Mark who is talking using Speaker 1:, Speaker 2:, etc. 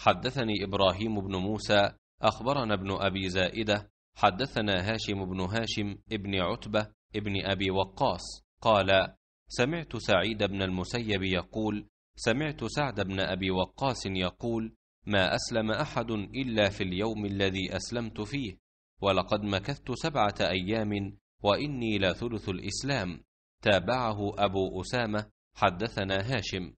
Speaker 1: حدثني إبراهيم بن موسى
Speaker 2: أخبرنا ابن أبي زائدة حدثنا هاشم بن هاشم ابن عتبة ابن أبي وقاص قال سمعت سعيد بن المسيب يقول سمعت سعد بن أبي وقاص يقول ما أسلم أحد إلا في اليوم الذي أسلمت فيه ولقد مكثت سبعة أيام وإني لثلث الإسلام تابعه أبو أسامة حدثنا هاشم